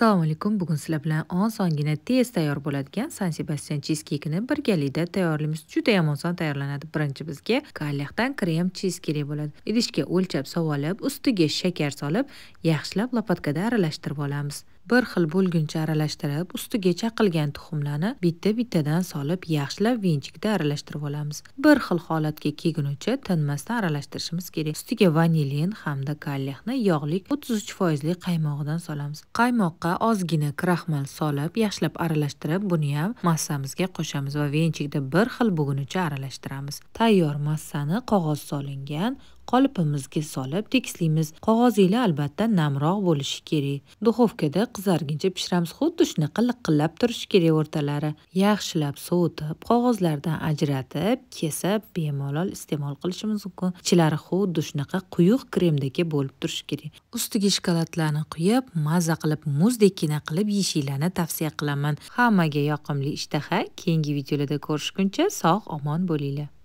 assalomu alaykum bugun sizlar bilan osongina tez tayyor bo'ladigan san sebastyan chiz kekini birgalikda tayyorlaymiz juda ham oson tayyorlanadi birinchi bizga kalyaxdan krem chiz kerak bo'ladi idishga o'lchab sovolib ustiga shakar solib yaxshilab lopatkada aralashtirib olamiz bir xil bo'lguncha aralashtirib ustiga chaqilgan tuxumlarni bitta bittadan solib yaxshilab vinchikda aralashtirib olamiz bir xil holatga kelgunicha tinmasdan aralashtirishimiz kerak ustiga vanilin hamda kallexni yog'lik o'ttiz uch foizli qaymog'idan solamiz qaymoqqa ozgina kraxmal solib yaxshilab aralashtirib buni ham massamizga qo'shamiz va venchikda bir xil bo'lgunicha aralashtiramiz tayyor massani qog'oz solingan qolipimizga solib tekislaymiz qog'ozinglar albatta namroq bo'lishi kerak duxovkada qizarguncha pishiramiz xuddi shunaqa liqillab turishi kerak o'rtalari yaxshilab sovutib qog'ozlardan ajratib kesib bemalol iste'mol qilishimiz mumkin ichilari xuddi shunaqa quyuq kremdagi bo'lib turishi kerak ustiga shokoladlarni quyib maza qilib muzdekkina qilib yeyishinglarni tavsiya qilaman hammaga yoqimli ishtaha keyingi videolarda ko'rishguncha sog' omon bo'linglar